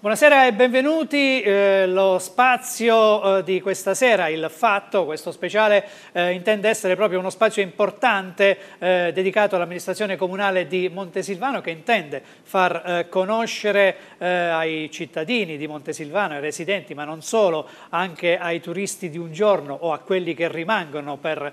Buonasera e benvenuti, eh, lo spazio eh, di questa sera, il fatto, questo speciale eh, intende essere proprio uno spazio importante eh, dedicato all'amministrazione comunale di Montesilvano che intende far eh, conoscere eh, ai cittadini di Montesilvano, ai residenti ma non solo, anche ai turisti di un giorno o a quelli che rimangono per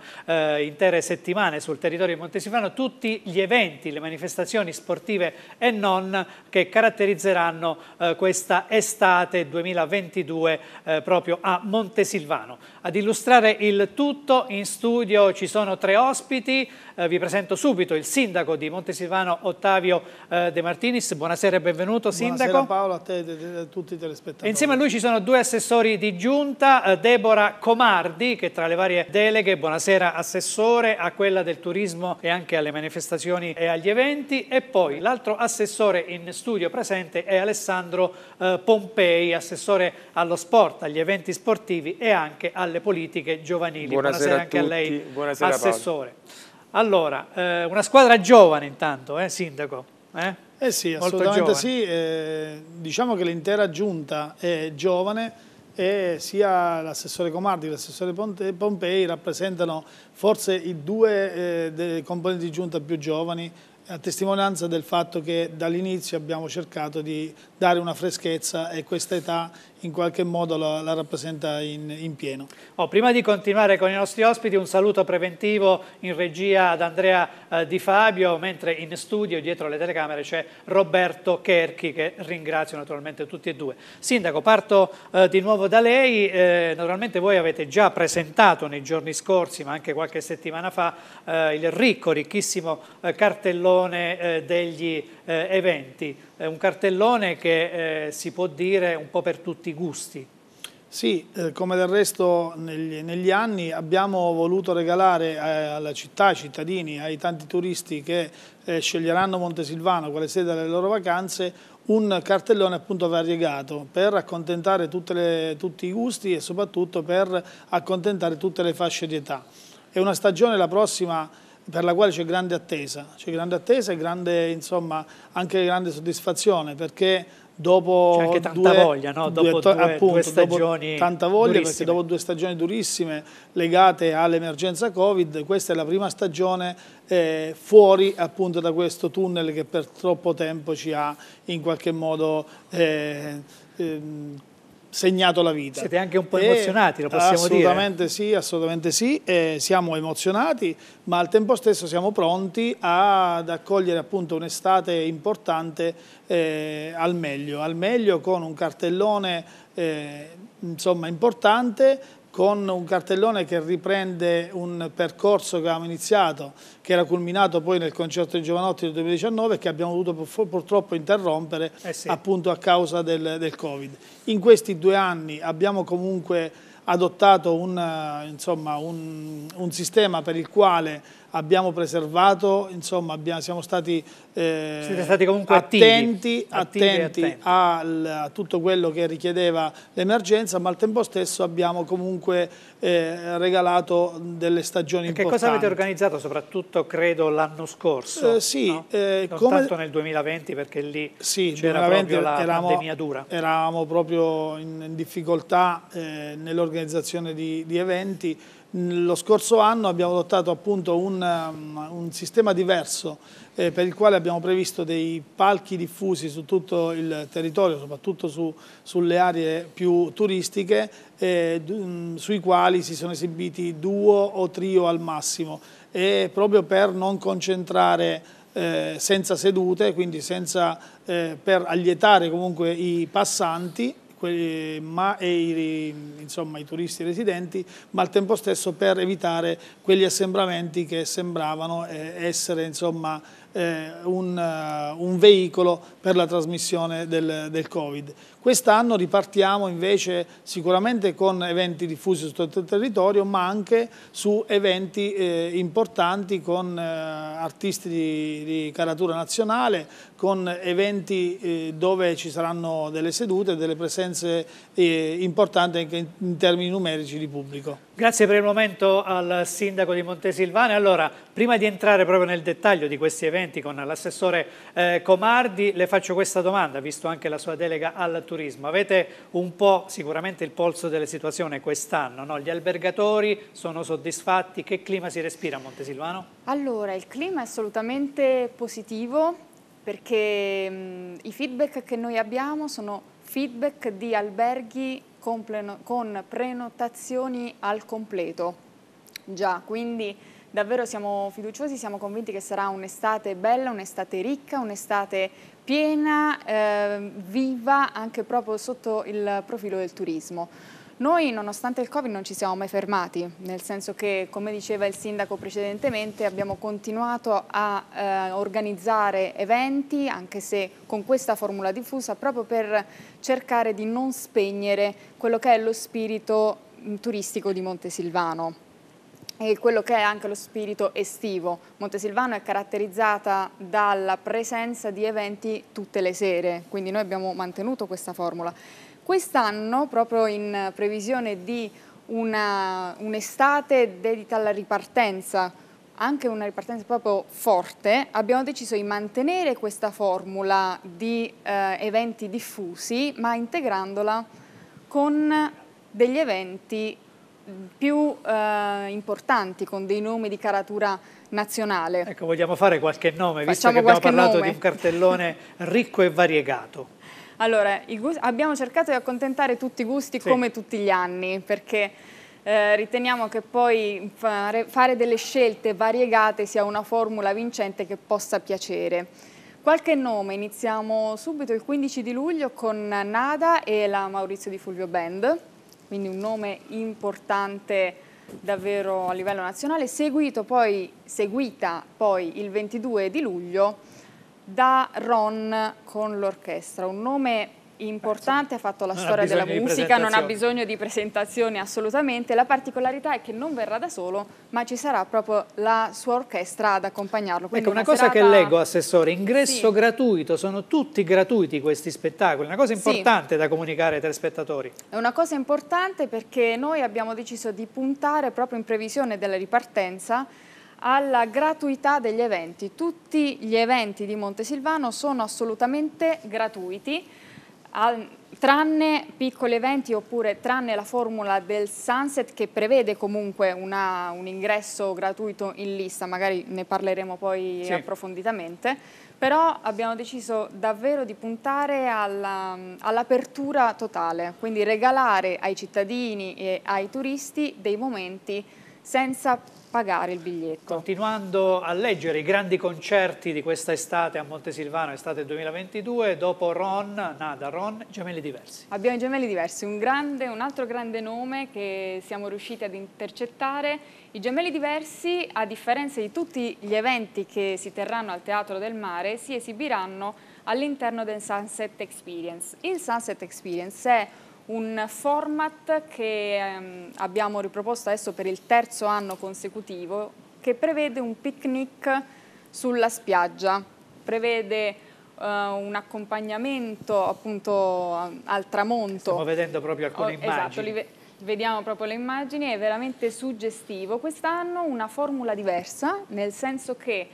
intere settimane sul territorio di Montesilvano tutti gli eventi, le manifestazioni sportive e non che caratterizzeranno eh, questa questa estate 2022 eh, proprio a Montesilvano. Ad illustrare il tutto in studio ci sono tre ospiti, eh, vi presento subito il sindaco di Montesilvano Ottavio eh, De Martinis, buonasera e benvenuto sindaco. Buonasera Paolo, a te e a tutti i telespettatori. insieme a lui ci sono due assessori di giunta, eh, Deborah Comardi che tra le varie deleghe, buonasera assessore, a quella del turismo e anche alle manifestazioni e agli eventi e poi l'altro assessore in studio presente è Alessandro eh, Pompei, assessore allo sport, agli eventi sportivi e anche alle alle politiche giovanili. Buonasera, Buonasera anche a, a lei, Buonasera, Assessore. Paolo. Allora, eh, una squadra giovane intanto, eh, Sindaco. Eh? eh sì, Molto assolutamente giovane. sì. Eh, diciamo che l'intera giunta è giovane e sia l'assessore Comardi che l'assessore Pompei rappresentano forse i due eh, componenti di giunta più giovani a testimonianza del fatto che dall'inizio abbiamo cercato di dare una freschezza e questa età in qualche modo la, la rappresenta in, in pieno. Oh, prima di continuare con i nostri ospiti un saluto preventivo in regia ad Andrea eh, Di Fabio, mentre in studio dietro le telecamere c'è Roberto Cherchi che ringrazio naturalmente tutti e due. Sindaco, parto eh, di nuovo da lei, eh, naturalmente voi avete già presentato nei giorni scorsi ma anche qualche settimana fa eh, il ricco, ricchissimo eh, cartellone cartellone eh, degli eh, eventi, un cartellone che eh, si può dire un po' per tutti i gusti. Sì, come del resto negli, negli anni abbiamo voluto regalare alla città, ai cittadini, ai tanti turisti che sceglieranno Montesilvano quale sede delle loro vacanze, un cartellone appunto variegato per accontentare le, tutti i gusti e soprattutto per accontentare tutte le fasce di età. È una stagione la prossima per la quale c'è grande attesa, c'è grande attesa e grande, insomma, anche grande soddisfazione perché dopo c'è anche tanta due, voglia, no? dopo due, appunto, due stagioni tanta voglia durissime. perché dopo due stagioni durissime legate all'emergenza Covid, questa è la prima stagione eh, fuori appunto da questo tunnel che per troppo tempo ci ha in qualche modo eh, eh, segnato la vita. Siete anche un po' e emozionati, lo possiamo assolutamente dire? Assolutamente sì, assolutamente sì, eh, siamo emozionati, ma al tempo stesso siamo pronti a, ad accogliere appunto un'estate importante eh, al meglio, al meglio con un cartellone eh, insomma importante con un cartellone che riprende un percorso che avevamo iniziato, che era culminato poi nel concerto di Giovanotti del 2019 e che abbiamo dovuto purtroppo interrompere eh sì. appunto a causa del, del, Covid. In questi due anni abbiamo comunque adottato un, insomma, un, un sistema per il quale abbiamo preservato, insomma abbiamo, siamo stati, eh, stati attenti, attenti, attenti al, a tutto quello che richiedeva l'emergenza, ma al tempo stesso abbiamo comunque eh, regalato delle stagioni Perché importanti. Che cosa avete organizzato soprattutto credo l'anno scorso? Eh, sì, no? eh, non come... tanto nel 2020 perché lì sì, c'era proprio la eravamo, pandemia dura. Eravamo proprio in, in difficoltà eh, nell'organizzazione di, di eventi lo scorso anno abbiamo adottato appunto un, um, un sistema diverso eh, per il quale abbiamo previsto dei palchi diffusi su tutto il territorio, soprattutto su, sulle aree più turistiche, eh, mm, sui quali si sono esibiti duo o trio al massimo e proprio per non concentrare eh, senza sedute, quindi senza, eh, per allietare comunque i passanti quelli, ma, e i, insomma, i turisti residenti, ma al tempo stesso per evitare quegli assembramenti che sembravano eh, essere insomma, eh, un, uh, un, veicolo per la trasmissione del, del Covid. Quest'anno ripartiamo invece sicuramente con eventi diffusi su tutto il territorio, ma anche su eventi eh, importanti con eh, artisti di, di caratura nazionale, con eventi eh, dove ci saranno delle sedute, e delle presenze eh, importanti anche in termini numerici di pubblico. Grazie per il momento al Sindaco di Montesilvane. Allora, prima di entrare proprio nel dettaglio di questi eventi con l'assessore eh, Comardi, le faccio questa domanda, visto anche la sua delega al turismo. Avete un po' sicuramente il polso delle situazioni quest'anno, no? gli albergatori sono soddisfatti, che clima si respira a Montesilvano? Allora, il clima è assolutamente positivo, perché mh, mm, i feedback che noi abbiamo sono feedback di alberghi con, pleno, con prenotazioni al completo. Già, quindi davvero siamo fiduciosi, siamo convinti che sarà un'estate bella, un'estate ricca, un'estate piena, eh, viva anche proprio sotto il profilo del turismo. Noi nonostante il Covid non ci siamo mai fermati, nel senso che come diceva il sindaco precedentemente abbiamo continuato a eh, organizzare eventi anche se con questa formula diffusa proprio per cercare di non spegnere quello che è lo spirito mm, turistico di Montesilvano e quello che è anche lo spirito estivo. Montesilvano è caratterizzata dalla presenza di eventi tutte le sere, quindi noi abbiamo mantenuto questa formula. Quest'anno, proprio in previsione di un'estate un dedita alla ripartenza, anche una ripartenza proprio forte, abbiamo deciso di mantenere questa formula di eh, eventi diffusi, ma integrandola con degli eventi più eh, importanti, con dei nomi di caratura nazionale. Ecco, vogliamo fare qualche nome, Facciamo visto che abbiamo parlato nome. di un cartellone ricco e variegato. Allora, gusti, abbiamo cercato di accontentare tutti i gusti sì. come tutti gli anni, perché eh, riteniamo che poi fare, fare delle scelte variegate sia una formula vincente che possa piacere. Qualche nome, iniziamo subito il 15 di luglio con Nada e la Maurizio Di Fulvio Band, quindi un nome importante davvero a livello nazionale, seguito poi, seguita poi il 22 di luglio da Ron con l'orchestra, un nome importante, ha fatto la non storia della musica, non ha bisogno di presentazioni assolutamente, la particolarità è che non verrà da solo, ma ci sarà proprio la sua orchestra ad accompagnarlo. Quindi ecco, una, una cosa serata... che leggo, Assessore, ingresso sì. gratuito, sono tutti gratuiti questi spettacoli, una cosa importante sì. da comunicare ai telespettatori. È una cosa importante perché noi abbiamo deciso di puntare proprio in previsione della ripartenza alla gratuità degli eventi. Tutti gli eventi di Montesilvano sono assolutamente gratuiti, tranne piccoli eventi oppure tranne la formula del sunset che prevede comunque una, un ingresso gratuito in lista, magari ne parleremo poi sì. approfonditamente, però abbiamo deciso davvero di puntare all'apertura totale, quindi regalare ai cittadini e ai turisti dei momenti senza pagare il biglietto. Continuando a leggere i grandi concerti di questa estate a Montesilvano, estate 2022, dopo Ron, Nada, Ron, Gemelli Diversi. Abbiamo i Gemelli Diversi, un, grande, un altro grande nome che siamo riusciti ad intercettare. I Gemelli Diversi, a differenza di tutti gli eventi che si terranno al Teatro del Mare, si esibiranno all'interno del Sunset Experience. Il Sunset Experience è un format che ehm, abbiamo riproposto adesso per il terzo anno consecutivo che prevede un picnic sulla spiaggia, prevede uh, un accompagnamento appunto al tramonto. Stiamo vedendo proprio alcune oh, esatto, immagini. Esatto, vediamo proprio le immagini, è veramente suggestivo. Quest'anno una formula diversa, nel senso che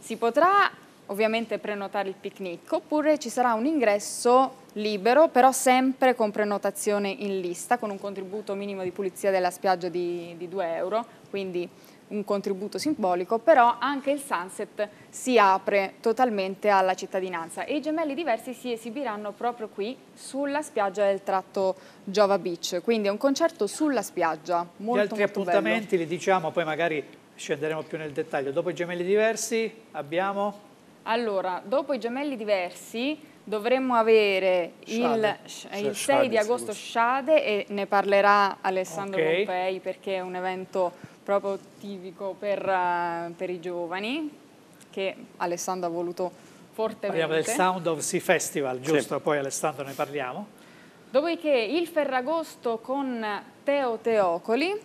si potrà ovviamente prenotare il picnic oppure ci sarà un ingresso libero, però sempre con prenotazione in lista, con un contributo minimo di pulizia della spiaggia di, di 2 euro, quindi un contributo simbolico, però anche il sunset si apre totalmente alla cittadinanza e i gemelli diversi si esibiranno proprio qui sulla spiaggia del tratto Giova Beach, quindi è un concerto sulla spiaggia, molto bello. Gli altri appuntamenti bello. li diciamo, poi magari scenderemo più nel dettaglio. Dopo i gemelli diversi abbiamo... Allora, dopo i gemelli diversi dovremmo avere Shade. il, cioè, il 6 di agosto Shade e ne parlerà Alessandro okay. Pompei perché è un evento proprio tipico per, uh, per i giovani che Alessandro ha voluto fortemente. Parliamo del Sound of Sea Festival, giusto? Sì. Poi Alessandro ne parliamo. Dopodiché il Ferragosto con Teo Teocoli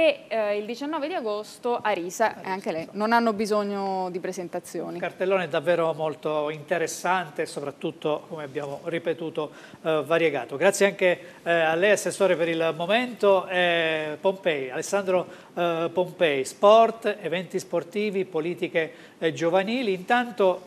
e eh, il 19 di agosto Arisa, Arisa, anche lei, esatto. non hanno bisogno di presentazioni. Il cartellone è davvero molto interessante e soprattutto, come abbiamo ripetuto, eh, variegato. Grazie anche eh, a lei, Assessore, per il momento. Eh, Pompei, Alessandro eh, Pompei, sport, eventi sportivi, politiche eh, giovanili. Intanto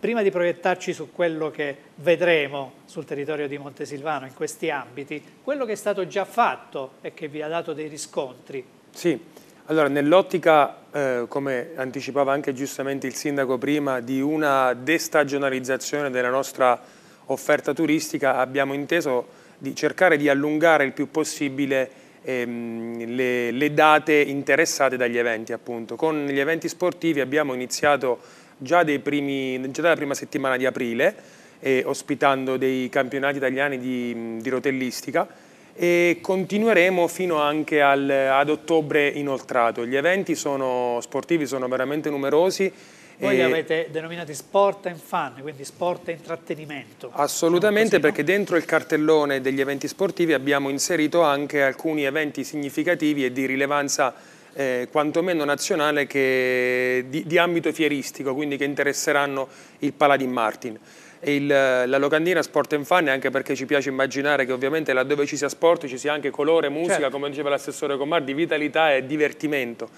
prima di proiettarci su quello che vedremo sul territorio di Montesilvano in questi ambiti, quello che è stato già fatto e che vi ha dato dei riscontri. Sì, allora nell'ottica, eh, come anticipava anche giustamente il sindaco prima, di una destagionalizzazione della nostra offerta turistica abbiamo inteso di cercare di allungare il più possibile ehm, le, le date interessate dagli eventi appunto. Con gli eventi sportivi abbiamo iniziato già, primi, già dalla prima settimana di aprile, eh, ospitando dei campionati italiani di, di, rotellistica e continueremo fino anche al, ad ottobre inoltrato. Gli eventi sono, sportivi sono veramente numerosi. Voi li avete denominati sport and fun, quindi sport e intrattenimento. Assolutamente, diciamo così, perché no? dentro il cartellone degli eventi sportivi abbiamo inserito anche alcuni eventi significativi e di rilevanza eh, quantomeno nazionale che, di, di, ambito fieristico, quindi che interesseranno il Paladin Martin. Il, la locandina Sport and Fun anche perché ci piace immaginare che ovviamente laddove ci sia sport ci sia anche colore, certo. musica, certo. come diceva l'assessore Comar, di vitalità e divertimento.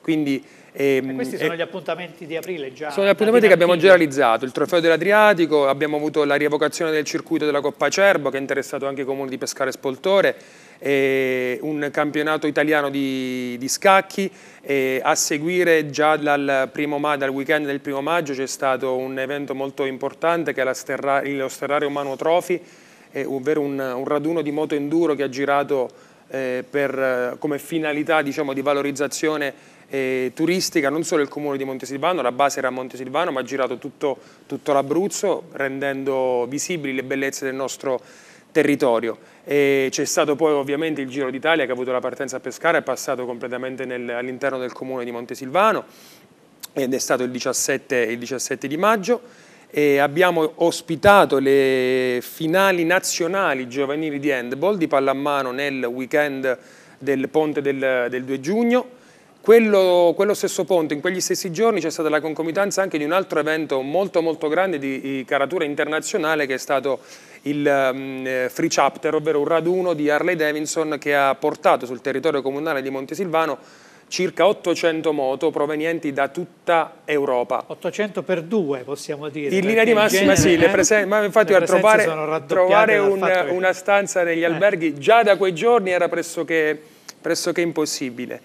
Quindi, ehm, questi sono eh, gli appuntamenti di aprile già. Sono gli appuntamenti che abbiamo già realizzato, il trofeo dell'Adriatico, abbiamo avuto la rievocazione del circuito della Coppa Cerbo che è interessato anche i comuni di Pescare e Spoltore, eh, un campionato italiano di, di scacchi. Eh, a seguire già dal, ma, dal, weekend del primo maggio c'è stato un evento molto importante che è Sterra, lo Sterrario Umano Trophy, ovvero un, un, raduno di moto enduro che ha girato eh, per, come finalità diciamo, di valorizzazione eh, turistica non solo il comune di Montesilvano, la base era a Montesilvano, ma ha girato tutto, tutto l'Abruzzo, rendendo visibili le bellezze del nostro territorio. c'è stato poi ovviamente il Giro d'Italia che ha avuto la partenza a Pescara, è passato completamente all'interno del comune di Montesilvano ed è stato il 17, il 17 di maggio. E abbiamo ospitato le finali nazionali giovanili di handball, di pallamano nel weekend del ponte del, del 2 giugno. Quello, quello, stesso ponte, in quegli stessi giorni c'è stata la concomitanza anche di un altro evento molto molto grande di, di caratura internazionale che è stato il um, Free Chapter, ovvero un raduno di Harley Davidson che ha portato sul territorio comunale di Montesilvano circa 800 moto provenienti da tutta Europa. 800 per due possiamo dire. In linea di massima in genere, sì, ma infatti a trovare, trovare un, che... una stanza negli eh. alberghi già da quei giorni era pressoché, pressoché impossibile.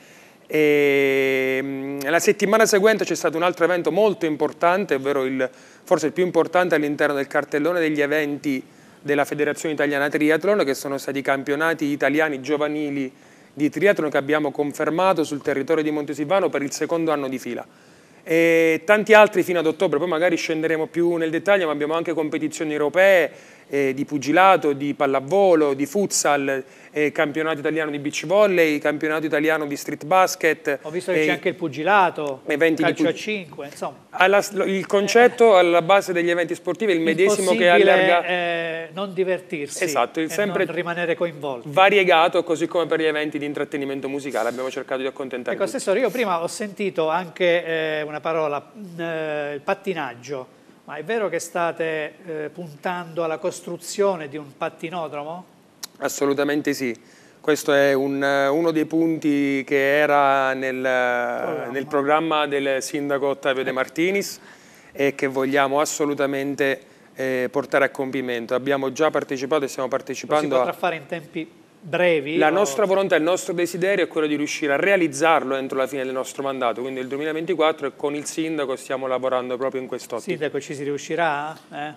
E ehm, la settimana seguente c'è stato un altro evento molto importante, ovvero il, forse il più importante all'interno del cartellone degli eventi della Federazione Italiana Triathlon, che sono stati i campionati italiani giovanili di triathlon che abbiamo confermato sul territorio di Montesilvano per il secondo anno di fila. E tanti altri fino ad ottobre, poi magari scenderemo più nel dettaglio, ma abbiamo anche competizioni europee, eh, di pugilato, di pallavolo, di futsal, eh, campionato italiano di beach volley, campionato italiano di street basket. Ho visto che eh, c'è anche il pugilato, eventi calcio pug... a 5, insomma. Alla, il concetto eh. alla base degli eventi sportivi è il medesimo che allarga... Eh, non divertirsi esatto, il sempre rimanere coinvolti. Variegato, così come per gli eventi di intrattenimento musicale, abbiamo cercato di accontentare Ecco, assessore, io prima ho sentito anche eh, una parola, mm, il pattinaggio. Ma è vero che state eh, puntando alla costruzione di un pattinodromo? Assolutamente sì. Questo è un, eh, uno dei punti che era nel, programma. nel programma del sindaco Ottavio De eh. Martinis e che vogliamo assolutamente eh, portare a compimento. Abbiamo già partecipato e stiamo partecipando. Lo si potrà a... fare in tempi brevi. La o... nostra volontà, il nostro desiderio è quello di riuscire a realizzarlo entro la fine del nostro mandato, quindi il 2024 e con il sindaco stiamo lavorando proprio in quest'ottica. Sindaco, ci si riuscirà? Eh?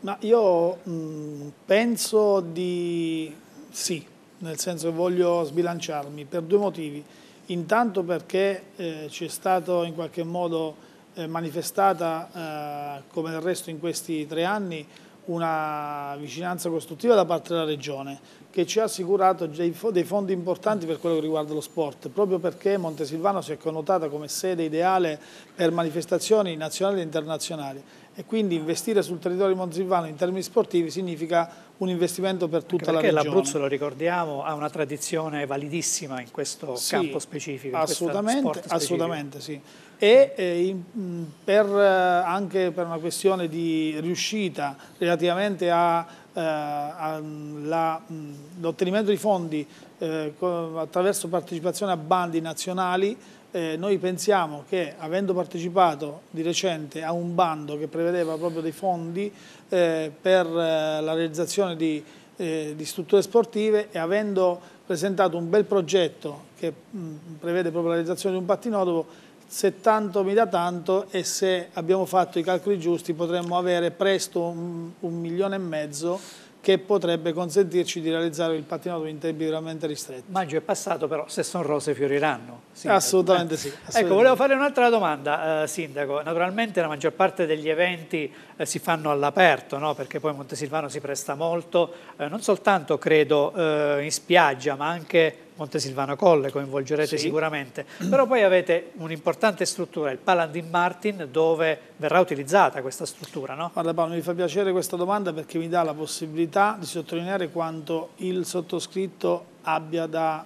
Ma io mh, mm, penso di sì, nel senso che voglio sbilanciarmi per due motivi. Intanto perché eh, ci è stato in qualche modo eh, manifestata, eh, come del resto in questi tre anni, una vicinanza costruttiva da parte della Regione che ci ha assicurato dei fondi importanti per quello che riguarda lo sport, proprio perché Montesilvano si è connotata come sede ideale per manifestazioni nazionali e internazionali e quindi investire sul territorio montesilvano in termini sportivi significa un investimento per tutta la regione. Perché l'Abruzzo, lo ricordiamo, ha una tradizione validissima in questo sì, campo specifico. Assolutamente, specifico. assolutamente sì e eh, in, mm, per, eh, anche per una questione di riuscita relativamente all'ottenimento eh, mm, mm, di fondi eh, attraverso partecipazione a bandi nazionali eh, noi pensiamo che avendo partecipato di recente a un bando che prevedeva proprio dei fondi eh, per eh, la realizzazione di, di, strutture sportive e avendo presentato un bel progetto che mh, prevede proprio la realizzazione di un pattinodopo se tanto mi dà tanto e se abbiamo fatto i calcoli giusti potremmo avere presto un, un milione e mezzo che potrebbe consentirci di realizzare il pattinato in tempi veramente ristretti. Maggio è passato però, se sono rose fioriranno. Sindaco. Assolutamente eh, sì. Ecco, assolutamente. Ecco, volevo fare un'altra domanda, eh, Sindaco. Naturalmente la maggior parte degli eventi eh, si fanno all'aperto, no? perché poi Montesilvano si presta molto, eh, non soltanto credo eh, in spiaggia, ma anche Monte Silvano Colle coinvolgerete sì. sicuramente, però poi avete un'importante struttura, il Paladin Martin, dove verrà utilizzata questa struttura, no? Guarda Paolo, mi fa piacere questa domanda perché mi dà la possibilità di sottolineare quanto il sottoscritto abbia da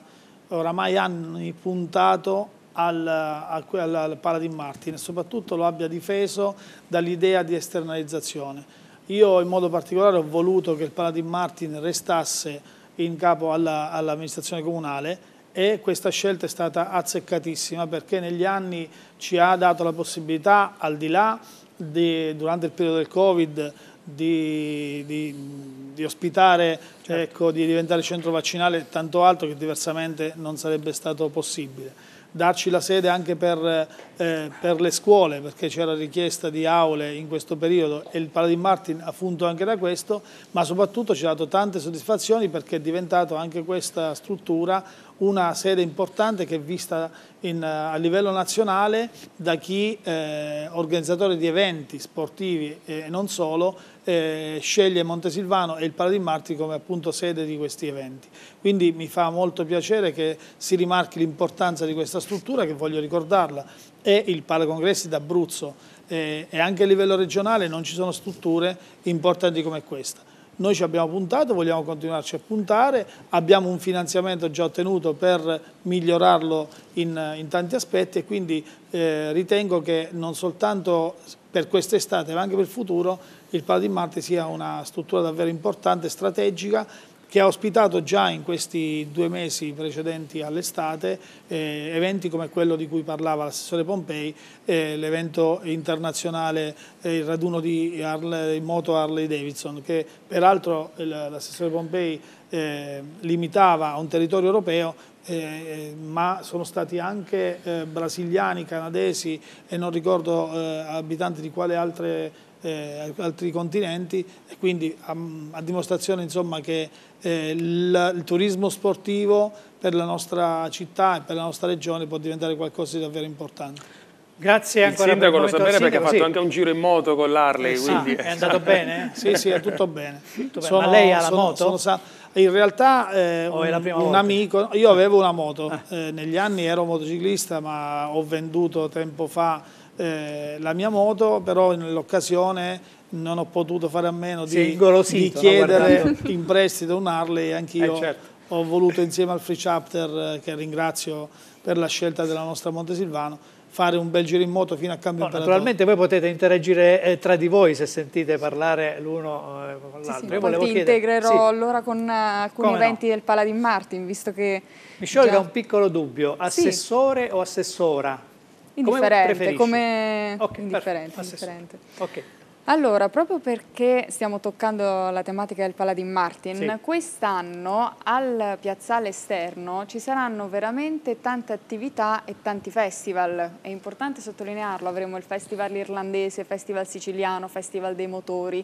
oramai anni puntato al, al, al Paladin Martin e soprattutto lo abbia difeso dall'idea di esternalizzazione. Io in modo particolare ho voluto che il Paladin Martin restasse in capo all'amministrazione comunale e questa scelta è stata azzeccatissima perché negli anni ci ha dato la possibilità, al di là di, durante il periodo del Covid, di, di, di ospitare, certo. ecco, di diventare centro vaccinale tanto altro che diversamente non sarebbe stato possibile darci la sede anche per, eh, per le scuole, perché c'era richiesta di aule in questo periodo e il Paladin Martin ha funto anche da questo, ma soprattutto ci ha dato tante soddisfazioni perché è diventato anche questa struttura una sede importante che è vista in, a livello nazionale da chi, eh, organizzatore di eventi sportivi e non solo, eh, sceglie Montesilvano e il Paladin Marti come appunto sede di questi eventi. Quindi mi fa molto piacere che si rimarchi l'importanza di questa struttura che voglio ricordarla è il Palacongressi d'Abruzzo eh, e anche a livello regionale non ci sono strutture importanti come questa. Noi ci abbiamo puntato, vogliamo continuarci a puntare, abbiamo un finanziamento già ottenuto per migliorarlo in, in tanti aspetti e quindi eh, ritengo che non soltanto per quest'estate ma anche per il futuro il Palo di Marte sia una struttura davvero importante, strategica che ha ospitato già in questi due mesi precedenti all'estate eh, eventi come quello di cui parlava l'assessore Pompei, eh, l'evento internazionale, eh, il raduno di Harley, moto Harley Davidson, che peraltro l'assessore Pompei eh, limitava a un territorio europeo, eh, eh, ma sono stati anche eh, brasiliani, canadesi e non ricordo eh, abitanti di quale altre eh, altri continenti e quindi a, a dimostrazione insomma, che eh, il, il, turismo sportivo per la nostra città e per la nostra regione può diventare qualcosa di davvero importante. Grazie il ancora sindaco, per lo so bene perché ha fatto sì. anche un giro in moto con l'Harley. Sì, quindi... È andato bene? Eh? sì, sì, è tutto bene. Tutto sono, ma lei ha la sono, moto? Sono, in realtà eh, un, un amico, io avevo una moto, ah. Eh, negli anni ero motociclista ma ho venduto tempo fa eh, la mia moto, però nell'occasione non ho potuto fare a meno di, di chiedere no, in prestito un Harley, anch'io eh, certo. ho voluto insieme al Free Chapter, eh, che ringrazio per la scelta della nostra Monte Silvano, fare un bel giro in moto fino a cambio no, Naturalmente voi potete interagire eh, tra di voi se sentite parlare l'uno eh, con l'altro. Sì, sì, Io poi ti integrerò sì. allora con eh, alcuni Come eventi no? del Paladin Martin, visto che... Mi sciolga già... un piccolo dubbio, assessore sì. o assessora? Indifferente, come... Okay, indifferente, indifferente. Okay. Allora, proprio perché stiamo toccando la tematica del Paladin Martin, sì. quest'anno al piazzale esterno ci saranno veramente tante attività e tanti festival. È importante sottolinearlo, avremo il festival irlandese, festival siciliano, festival dei motori,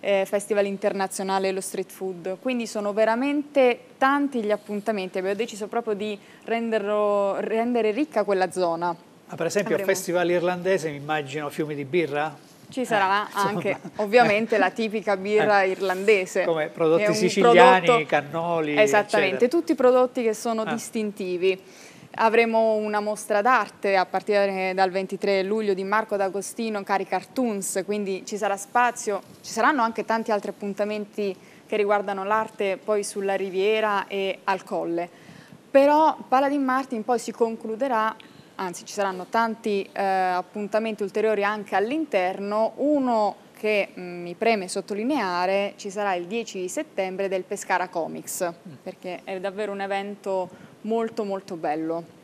eh, festival internazionale lo street food. Quindi sono veramente tanti gli appuntamenti, abbiamo deciso proprio di renderlo, rendere ricca quella zona. Ah, per esempio Avremo. al festival irlandese mi immagino fiumi di birra? Ci sarà eh, anche ovviamente la tipica birra eh, irlandese. Come prodotti siciliani, prodotto, cannoli. Esattamente, eccetera. tutti i prodotti che sono ah. distintivi. Avremo una mostra d'arte a partire dal 23 luglio di Marco D'Agostino, Cari Cartoons, quindi ci sarà spazio, ci saranno anche tanti altri appuntamenti che riguardano l'arte poi sulla riviera e al colle. Però Paladin Martin poi si concluderà anzi ci saranno tanti eh, appuntamenti ulteriori anche all'interno, uno che mh, mm, mi preme sottolineare ci sarà il 10 settembre del Pescara Comics, mm. perché è davvero un evento molto molto bello.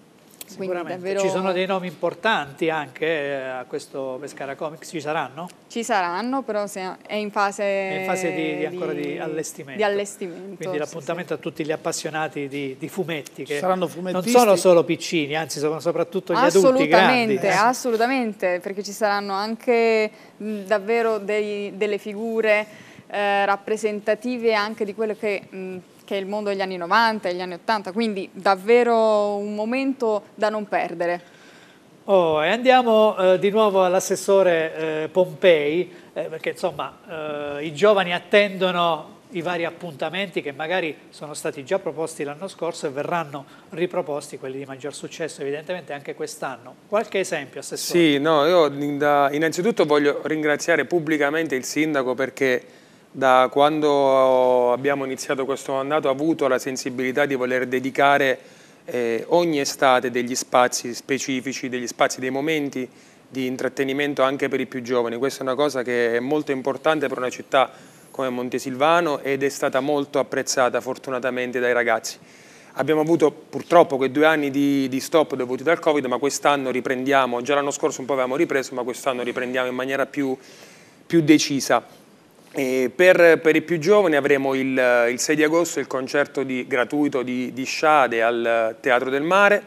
Sicuramente. Davvero... Ci sono dei nomi importanti anche eh, a questo Pescara Comics, ci saranno? Ci saranno, però è in fase, è in fase di, di, ancora di, di, allestimento. di allestimento. Quindi l'appuntamento sì, a tutti gli appassionati di, fumetti, che saranno non sono solo piccini, anzi sono soprattutto gli adulti grandi. Assolutamente, eh, assolutamente, perché ci saranno anche mh, davvero dei, delle figure eh, rappresentative anche di quello che... Mh, che è il mondo degli anni 90 e gli anni 80, quindi davvero un momento da non perdere. Oh, e andiamo eh, di nuovo all'assessore eh, Pompei, eh, perché insomma eh, i giovani attendono i vari appuntamenti che magari sono stati già proposti l'anno scorso e verranno riproposti quelli di maggior successo evidentemente anche quest'anno. Qualche esempio, Assessore? Sì, no, io innanzitutto voglio ringraziare pubblicamente il Sindaco perché da quando abbiamo iniziato questo mandato ha avuto la sensibilità di voler dedicare eh, ogni estate degli spazi specifici, degli spazi, dei momenti di intrattenimento anche per i più giovani. Questa è una cosa che è molto importante per una città come Montesilvano ed è stata molto apprezzata fortunatamente dai ragazzi. Abbiamo avuto purtroppo quei due anni di, di stop dovuti dal Covid, ma quest'anno riprendiamo, già l'anno scorso un po' avevamo ripreso, ma quest'anno riprendiamo in maniera più, più decisa. Per, per, i più giovani avremo il, il 6 di agosto il concerto di, gratuito di, di Sciade al Teatro del Mare.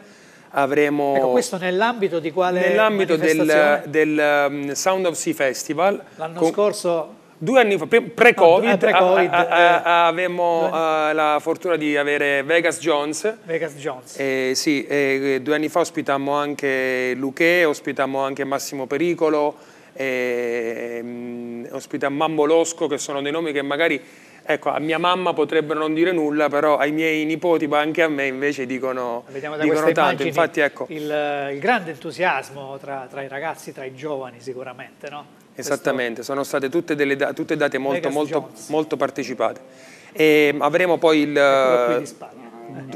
Avremo ecco, questo nell'ambito di quale Nell'ambito del, del, um, Sound of Sea Festival. L'anno con... scorso due anni fa, pre-Covid, no, eh, pre eh. avevamo eh. la fortuna di avere Vegas Jones. Vegas Jones. Eh, sì, eh, due anni fa ospitammo anche Luque, ospitammo anche Massimo Pericolo, eh, ospitiamo Mambo Losco, che sono dei nomi che magari ecco, a mia mamma potrebbero non dire nulla, però ai miei nipoti, ma anche a me invece dicono, da dicono tanto. Immagini, Infatti, ecco. il, il, grande entusiasmo tra, tra, i ragazzi, tra i giovani sicuramente. No? Esattamente, sono state tutte, delle, tutte date molto, molto, molto partecipate. E ehm, avremo poi il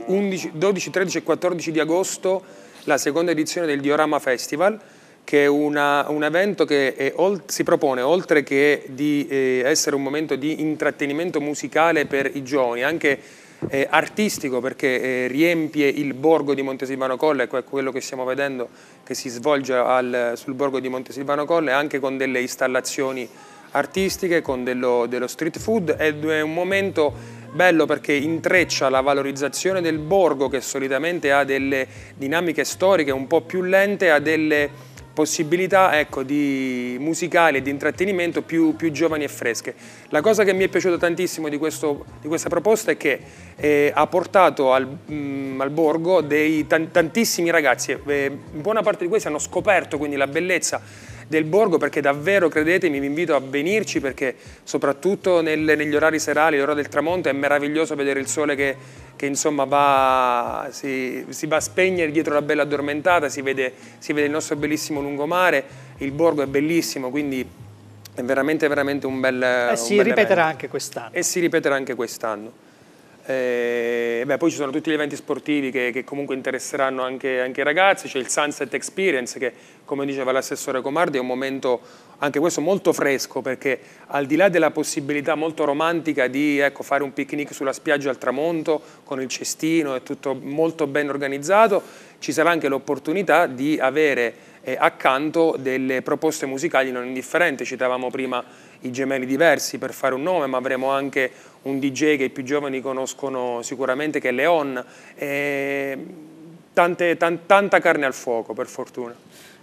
11, 12, 13 e 14 di agosto la seconda edizione del Diorama Festival che è una, un evento che è, si propone, oltre che di eh, essere un momento di intrattenimento musicale per i giovani, anche eh, artistico perché eh, riempie il borgo di Montesilvano Colle, quello che stiamo vedendo che si svolge al, sul borgo di Montesilvano Colle, anche con delle installazioni artistiche, con dello, dello street food ed è un momento bello perché intreccia la valorizzazione del borgo che solitamente ha delle dinamiche storiche un po' più lente a delle possibilità ecco, di musicali e di intrattenimento più, più, giovani e fresche. La cosa che mi è piaciuta tantissimo di, questo, di questa proposta è che eh, ha portato al, mh, mm, al borgo dei tantissimi ragazzi, eh, buona parte di questi hanno scoperto quindi la bellezza del borgo perché davvero credetemi vi invito a venirci perché soprattutto nel, negli orari serali, l'ora del tramonto è meraviglioso vedere il sole che che insomma va, si, si, va a spegnere dietro la bella addormentata, si vede, si vede il nostro bellissimo lungomare, il borgo è bellissimo, quindi è veramente, veramente un bel... E eh si ripeterà evento. anche quest'anno. E si ripeterà anche quest'anno. Eh, beh, poi ci sono tutti gli eventi sportivi che, che comunque interesseranno anche, anche i ragazzi, c'è il Sunset Experience che come diceva l'assessore Comardi è un momento anche questo molto fresco perché al di là della possibilità molto romantica di ecco, fare un picnic sulla spiaggia al tramonto con il cestino e tutto molto ben organizzato, ci sarà anche l'opportunità di avere eh, accanto delle proposte musicali non indifferenti, citavamo prima i gemelli diversi per fare un nome ma avremo anche un DJ che i più giovani conoscono sicuramente che è Leon, tante, tan, tanta carne al fuoco per fortuna.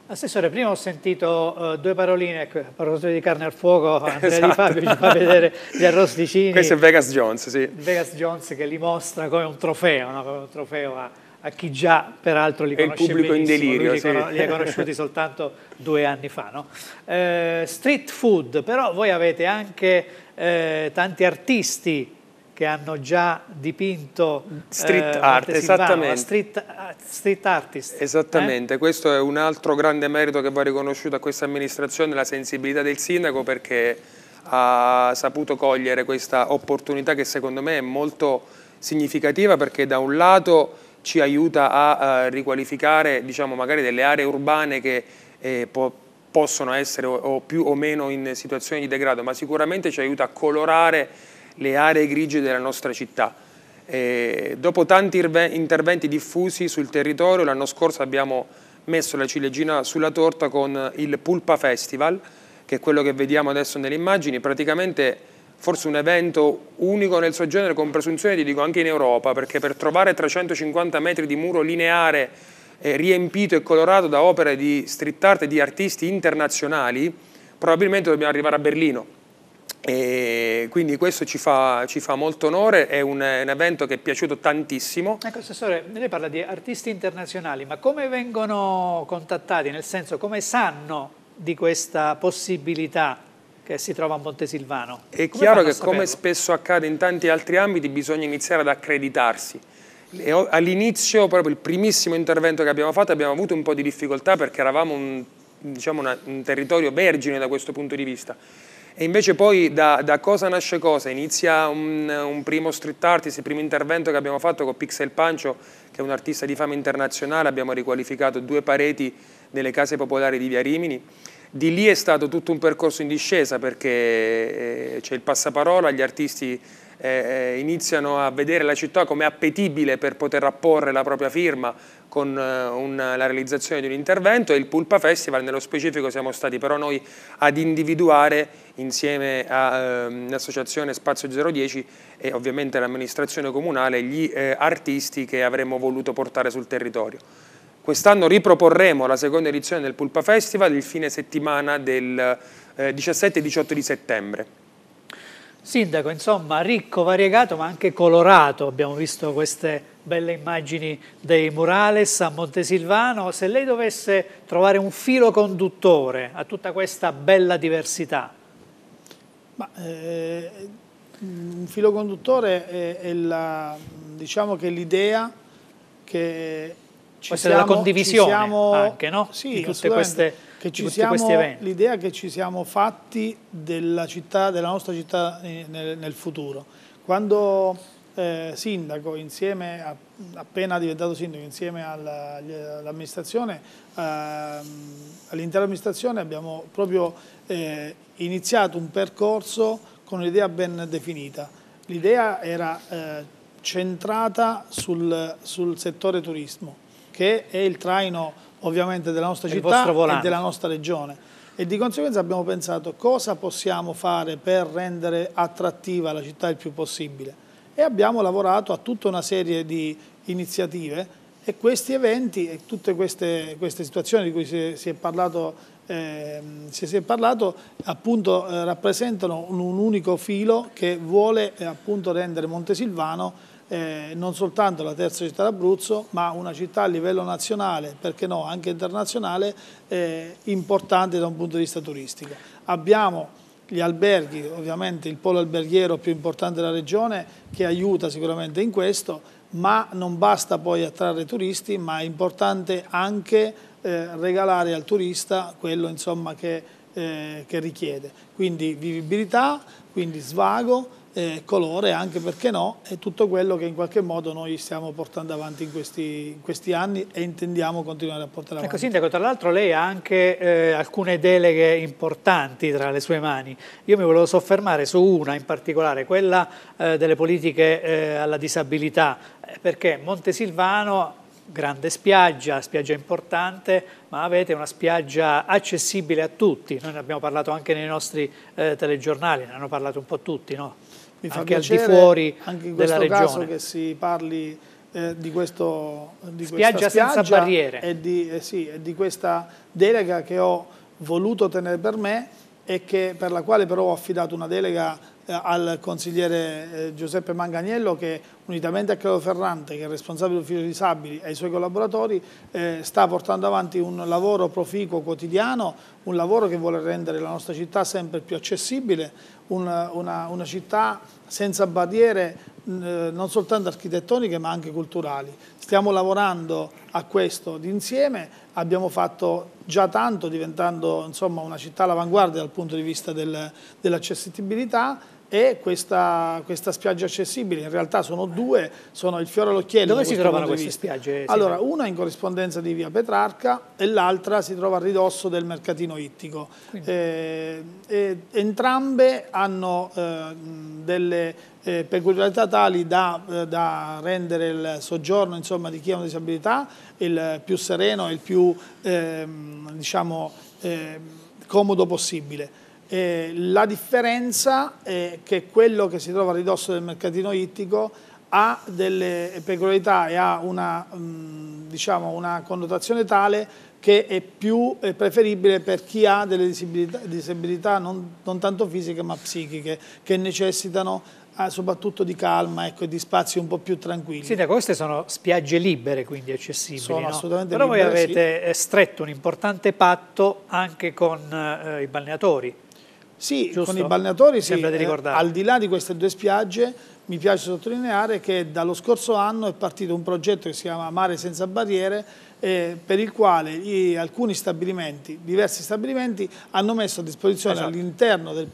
Assessore, prima ho sentito uh, due paroline, ecco, a proposito di carne al fuoco, Andrea esatto. Di Fabio ci fa vedere gli arrosticini. Questo è Vegas Jones, sì. Vegas Jones che li mostra come un trofeo, no? come un trofeo a, a, chi già peraltro li conosce il pubblico in delirio, li, sì. li, ha conosciuti soltanto due anni fa. No? Eh, street food, però voi avete anche eh, tanti artisti che hanno già dipinto eh, street eh, art, esattamente. Street, street, artist. Eh? Esattamente, eh? questo è un altro grande merito che va riconosciuto a questa amministrazione, la sensibilità del sindaco perché ha saputo cogliere questa opportunità che secondo me è molto significativa perché da un lato ci aiuta a, a riqualificare diciamo, magari delle aree urbane che eh, po possono essere o, o più o meno in situazioni di degrado, ma sicuramente ci aiuta a colorare le aree grigie della nostra città. E dopo tanti interventi diffusi sul territorio, l'anno scorso abbiamo messo la ciliegina sulla torta con il Pulpa Festival, che è quello che vediamo adesso nelle immagini, praticamente forse un evento unico nel suo genere con presunzione, ti dico anche in Europa, perché per trovare 350 metri di muro lineare eh, riempito e colorato da opere di street art e di artisti internazionali, probabilmente dobbiamo arrivare a Berlino. E quindi questo ci fa, ci fa molto onore, è un, un, evento che è piaciuto tantissimo. Ecco, Assessore, lei parla di artisti internazionali, ma come vengono contattati, nel senso come sanno di questa possibilità che si trova a Montesilvano? È come chiaro che come spesso accade in tanti altri ambiti bisogna iniziare ad accreditarsi all'inizio, proprio il primissimo intervento che abbiamo fatto, abbiamo avuto un po' di difficoltà perché eravamo un, diciamo una, un territorio vergine da questo punto di vista. E invece poi da, da cosa nasce cosa? Inizia un, un, primo street artist, il primo intervento che abbiamo fatto con Pixel Pancio, che è un artista di fama internazionale, abbiamo riqualificato due pareti delle case popolari di Via Rimini. Di lì è stato tutto un percorso in discesa perché eh, c'è il passaparola, gli artisti eh, eh, iniziano a vedere la città come appetibile per poter apporre la propria firma con eh, un, la realizzazione di un intervento e il Pulpa Festival nello specifico siamo stati però noi ad individuare insieme all'associazione ehm, eh, Spazio 010 e ovviamente all'amministrazione comunale gli eh, artisti che avremmo voluto portare sul territorio. Quest'anno riproporremo la seconda edizione del Pulpa Festival il fine settimana del 17 eh, e 18 di settembre. Sindaco, insomma, ricco, variegato ma anche colorato, abbiamo visto queste belle immagini dei murales a Montesilvano, se lei dovesse trovare un filo conduttore a tutta questa bella diversità? Ma, eh, un filo conduttore è, è l'idea diciamo che, che ci Questa siamo, la condivisione siamo, anche, no? Sì, di tutte queste che ci siamo, l'idea che ci siamo fatti della, città, della nostra città eh, nel, nel futuro. Quando eh, sindaco, insieme a, appena diventato sindaco, insieme all'amministrazione, eh, all'intera amministrazione abbiamo proprio eh, iniziato un percorso con un'idea ben definita. L'idea era eh, centrata sul, sul settore turismo, che è il traino ovviamente della nostra città e della nostra regione e di conseguenza abbiamo pensato cosa possiamo fare per rendere attrattiva la città il più possibile e abbiamo lavorato a tutta una serie di iniziative e questi eventi e tutte queste, queste situazioni di cui si è, si è parlato eh, si è parlato appunto eh, rappresentano un, un, unico filo che vuole eh, appunto rendere Montesilvano eh, non soltanto la terza città d'Abruzzo, ma una città a livello nazionale, perché no, anche internazionale, eh, importante da un punto di vista turistico. Abbiamo gli alberghi, ovviamente il polo alberghiero più importante della regione, che aiuta sicuramente in questo, ma non basta poi attrarre turisti, ma è importante anche eh, regalare al turista quello insomma, che, eh, che richiede. Quindi vivibilità, quindi svago, eh, colore, anche perché no, è tutto quello che in qualche modo noi stiamo portando avanti in questi, in questi anni e intendiamo continuare a portare ecco, avanti. Ecco Sindaco, tra l'altro lei ha anche eh, alcune deleghe importanti tra le sue mani, io mi volevo soffermare su una in particolare, quella eh, delle politiche eh, alla disabilità, eh, perché Montesilvano grande spiaggia, spiaggia importante, ma avete una spiaggia accessibile a tutti. Noi ne abbiamo parlato anche nei nostri eh, telegiornali, ne hanno parlato un po' tutti, no? Mi fa anche al di fuori anche in questo della caso che si parli eh, di, questo, di spiaggia senza spiaggia barriere. E di, eh, sì, e di questa delega che ho voluto tenere per me e che, per la quale però ho affidato una delega eh, al consigliere eh, Giuseppe Manganiello che unitamente a Claudio Ferrante che è responsabile dell'ufficio disabili e ai suoi collaboratori eh, sta portando avanti un lavoro proficuo quotidiano, un lavoro che vuole rendere la nostra città sempre più accessibile una, una, una città senza barriere eh, non soltanto architettoniche ma anche culturali. Stiamo lavorando a questo d'insieme, abbiamo fatto già tanto diventando insomma, una città all'avanguardia dal punto di vista del, dell'accessibilità e questa, questa spiaggia accessibile, in realtà sono due, sono il fiore all'occhiello. Dove si trovano queste vista. spiagge? Allora, una in corrispondenza di via Petrarca e l'altra si trova a ridosso del mercatino ittico. Eh, eh, entrambe hanno eh, delle eh, peculiarità tali da, eh, da, rendere il soggiorno insomma, di chi ha una disabilità il più sereno e il più ehm, diciamo, eh, comodo possibile. Eh, la differenza è che quello che si trova a ridosso del mercatino ittico ha delle peculiarità e ha una, mh, mm, diciamo, una connotazione tale che è più preferibile per chi ha delle disabilità, disabilità non, non, tanto fisiche ma psichiche, che necessitano ah, soprattutto di calma ecco, e di spazi un po' più tranquilli. Sindaco, queste sono spiagge libere, quindi accessibili. Sono no? assolutamente Però libere, voi avete sì. Eh, stretto un importante patto anche con eh, i balneatori. Sì, Giusto? con i balneatori sì. Di eh, al di là di queste due spiagge, mi piace sottolineare che dallo scorso anno è partito un progetto che si chiama Mare senza barriere, eh, per il quale i, alcuni stabilimenti, diversi stabilimenti, hanno messo a disposizione esatto. all'interno del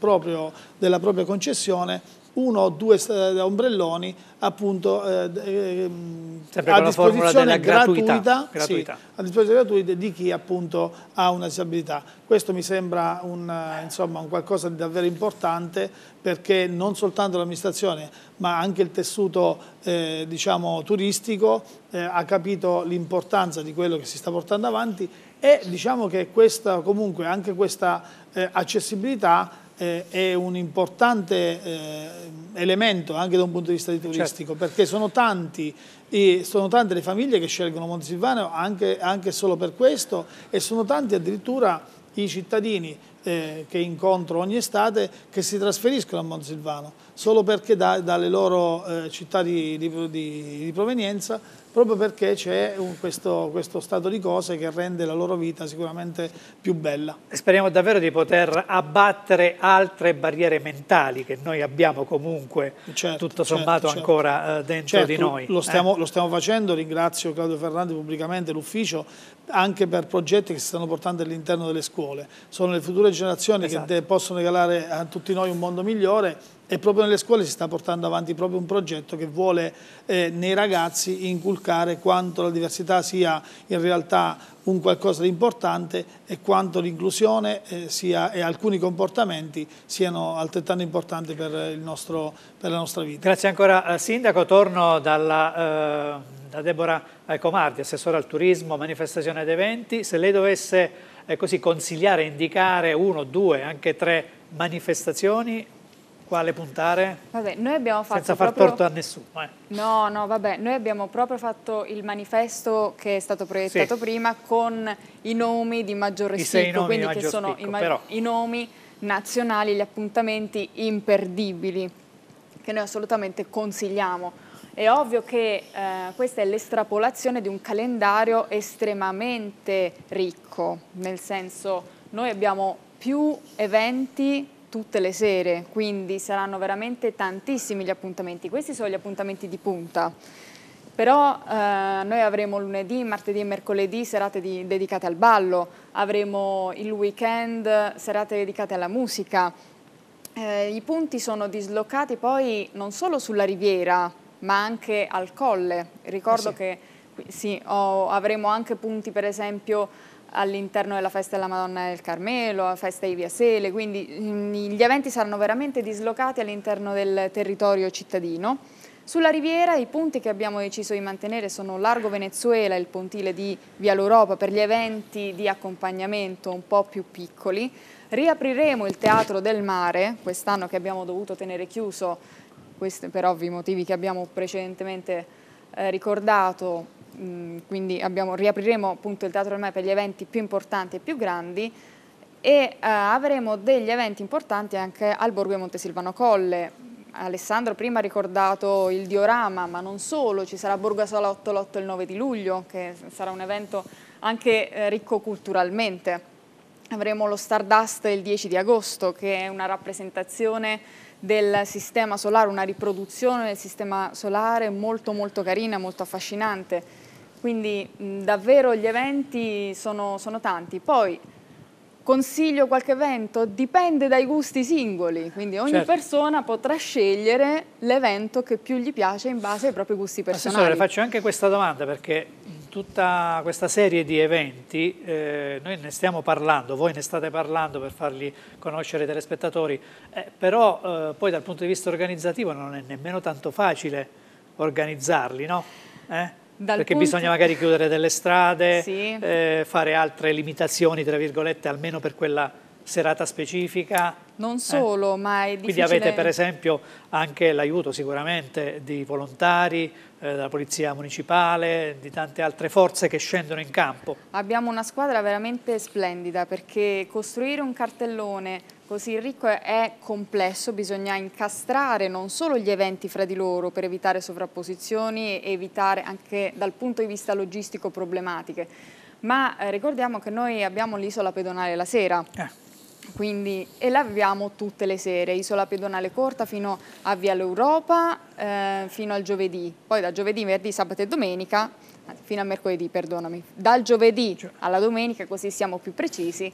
della propria concessione uno o due eh, ombrelloni appunto eh, eh ehm, a disposizione gratuita, gratuità, gratuità. Sì, a disposizione gratuita di chi appunto ha una disabilità. Questo mi sembra un, eh, insomma, un qualcosa di davvero importante perché non soltanto l'amministrazione ma anche il tessuto eh, diciamo, turistico eh, ha capito l'importanza di quello che si sta portando avanti e diciamo che questa, comunque anche questa eh, accessibilità eh, è un importante eh, elemento anche da un punto di vista di certo. turistico, certo. perché sono tanti e sono tante le famiglie che scelgono Montesilvano anche, anche solo per questo e sono tanti addirittura i cittadini eh, che incontro ogni estate che si trasferiscono a Monsilvano solo perché da, dalle loro eh, città di, di, di, provenienza proprio perché c'è questo, questo, stato di cose che rende la loro vita sicuramente più bella. Speriamo davvero di poter abbattere altre barriere mentali che noi abbiamo comunque certo, tutto certo, sommato certo, ancora eh, certo. dentro di noi. Lo eh. stiamo, eh? lo stiamo facendo, ringrazio Claudio Ferrandi pubblicamente, l'ufficio, anche per progetti che si stanno portando all'interno delle scuole. Sono le future generazioni esatto. che possono regalare a tutti noi un mondo migliore e proprio nelle scuole si sta portando avanti proprio un progetto che vuole eh, nei ragazzi inculcare quanto la diversità sia in realtà un qualcosa di importante e quanto l'inclusione eh, e alcuni comportamenti siano altrettanto importanti per, nostro, per, la nostra vita. Grazie ancora Sindaco, torno dalla, eh, da Deborah eh, Comardi, assessore al turismo, manifestazione ed eventi, se lei dovesse eh, così consigliare, indicare uno, due, anche tre manifestazioni quale puntare vabbè, noi abbiamo fatto senza far proprio... torto a nessuno. Eh. No, no, vabbè, noi abbiamo proprio fatto il manifesto che è stato proiettato sì. prima con i nomi di maggior spicco, quindi che sono spicco, i, ma... i nomi nazionali, gli appuntamenti imperdibili che noi assolutamente consigliamo. È ovvio che eh, questa è l'estrapolazione di un calendario estremamente ricco, nel senso noi abbiamo più eventi tutte le sere, quindi saranno veramente tantissimi gli appuntamenti. Questi sono gli appuntamenti di punta. Però eh, noi avremo lunedì, martedì e mercoledì serate di, dedicate al ballo, avremo il weekend serate dedicate alla musica. Eh, I punti sono dislocati poi non solo sulla riviera, ma anche al colle. Ricordo eh sì. che sì, oh, avremo anche punti per esempio all'interno della festa della Madonna del Carmelo, la festa di Via Sele, quindi mm, gli eventi saranno veramente dislocati all'interno del territorio cittadino. Sulla riviera i punti che abbiamo deciso di mantenere sono Largo Venezuela, il pontile di Via l'Europa per gli eventi di accompagnamento un po' più piccoli. Riapriremo il Teatro del Mare, quest'anno che abbiamo dovuto tenere chiuso, per ovvi motivi che abbiamo precedentemente eh, ricordato, Mm, quindi abbiamo, riapriremo appunto il teatro del ormai per gli eventi più importanti e più grandi e eh, avremo degli eventi importanti anche al Borgo di Montesilvano Colle. Alessandro prima ha ricordato il diorama, ma non solo, ci sarà Borgo Salotto l'8 e il 9 di luglio, che sarà un evento anche eh, ricco culturalmente. Avremo lo Stardust il 10 di agosto, che è una rappresentazione del sistema solare, una riproduzione del sistema solare molto molto carina, molto affascinante. Quindi mh, davvero gli eventi sono, sono tanti. Poi consiglio qualche evento? Dipende dai gusti singoli, quindi ogni certo. persona potrà scegliere l'evento che più gli piace in base ai propri gusti personali. Assessore, faccio anche questa domanda perché in tutta questa serie di eventi eh, noi ne stiamo parlando, voi ne state parlando per farli conoscere i telespettatori, eh, però eh, poi dal punto di vista organizzativo non è nemmeno tanto facile organizzarli, no? Eh? Dal perché punto... bisogna magari chiudere delle strade, sì. eh, fare altre limitazioni, tra virgolette, almeno per quella serata specifica. Non eh? solo, eh. ma è difficile... Quindi avete per esempio anche l'aiuto sicuramente di volontari, eh, della Polizia Municipale, di tante altre forze che scendono in campo. Abbiamo una squadra veramente splendida perché costruire un cartellone così ricco è complesso, bisogna incastrare non solo gli eventi fra di loro per evitare sovrapposizioni e evitare anche dal punto di vista logistico problematiche, ma eh, ricordiamo che noi abbiamo l'isola pedonale la sera. Eh. Quindi, e la abbiamo tutte le sere, isola pedonale corta fino a Via l'Europa, eh, fino al giovedì, poi da giovedì, venerdì, sabato e domenica, fino a mercoledì, perdonami, dal giovedì cioè. alla domenica, così siamo più precisi,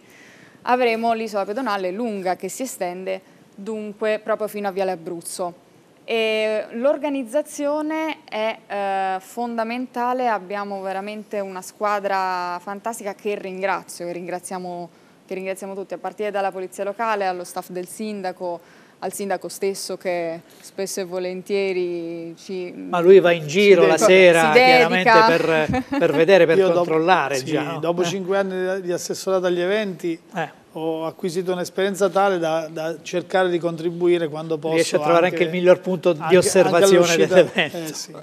avremo l'isola pedonale lunga che si estende dunque proprio fino a Viale Abruzzo. L'organizzazione è eh, fondamentale, abbiamo veramente una squadra fantastica che ringrazio, che ringraziamo, che ringraziamo tutti, a partire dalla polizia locale allo staff del sindaco, al sindaco stesso che spesso e volentieri ci... Ma lui va in giro la sera chiaramente per, per, vedere, per Io controllare diciamo. dopo, già. Sì, dopo cinque anni di assessorato agli eventi eh. ho acquisito un'esperienza tale da, da, cercare di contribuire quando posso. Riesce a trovare anche, anche il miglior punto di anche, osservazione anche dell'evento. Eh, sì,